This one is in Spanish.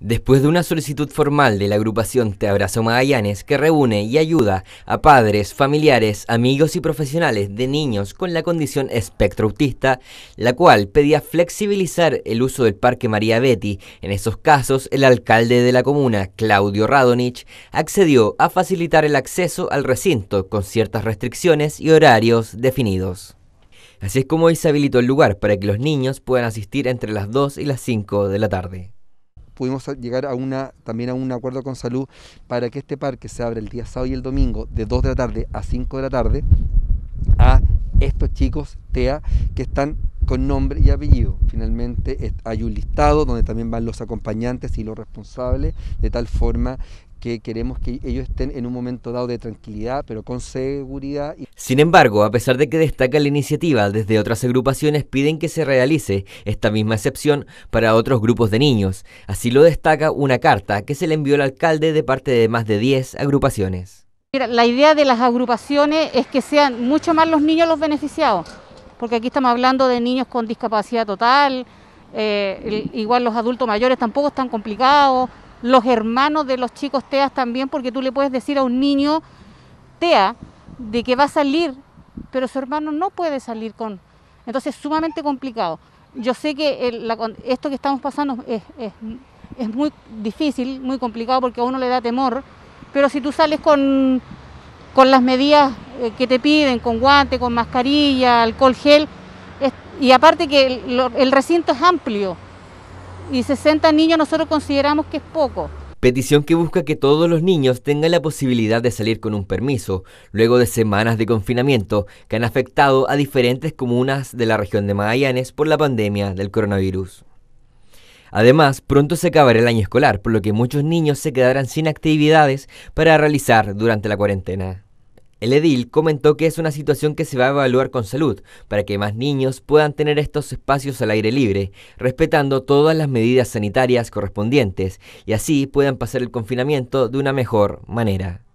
Después de una solicitud formal de la agrupación Te Abrazo Magallanes, que reúne y ayuda a padres, familiares, amigos y profesionales de niños con la condición espectro autista, la cual pedía flexibilizar el uso del Parque María Betty, en esos casos el alcalde de la comuna, Claudio Radonich, accedió a facilitar el acceso al recinto con ciertas restricciones y horarios definidos. Así es como hoy se habilitó el lugar para que los niños puedan asistir entre las 2 y las 5 de la tarde pudimos llegar a una, también a un acuerdo con salud para que este parque se abra el día sábado y el domingo de 2 de la tarde a 5 de la tarde a estos chicos TEA que están con nombre y apellido. Finalmente hay un listado donde también van los acompañantes y los responsables, de tal forma que queremos que ellos estén en un momento dado de tranquilidad, pero con seguridad. Sin embargo, a pesar de que destaca la iniciativa, desde otras agrupaciones piden que se realice esta misma excepción para otros grupos de niños. Así lo destaca una carta que se le envió al alcalde de parte de más de 10 agrupaciones. La idea de las agrupaciones es que sean mucho más los niños los beneficiados, porque aquí estamos hablando de niños con discapacidad total, eh, igual los adultos mayores tampoco están complicados, los hermanos de los chicos TEA también, porque tú le puedes decir a un niño TEA, de que va a salir, pero su hermano no puede salir con. Entonces es sumamente complicado. Yo sé que esto que estamos pasando es, muy difícil, muy complicado porque a uno le da temor, pero si tú sales con, con las medidas eh, que te piden, con guante, con mascarilla, alcohol gel, y aparte que el, el recinto es amplio y 60 niños nosotros consideramos que es poco. Petición que busca que todos los niños tengan la posibilidad de salir con un permiso, luego de semanas de confinamiento que han afectado a diferentes comunas de la región de Magallanes por la pandemia del coronavirus. Además, pronto se acabará el año escolar, por lo que muchos niños se quedarán sin actividades para realizar durante la cuarentena. El edil comentó que es una situación que se va a evaluar con salud, para que más niños puedan tener estos espacios al aire libre, respetando todas las medidas sanitarias correspondientes, y así puedan pasar el confinamiento de una mejor manera.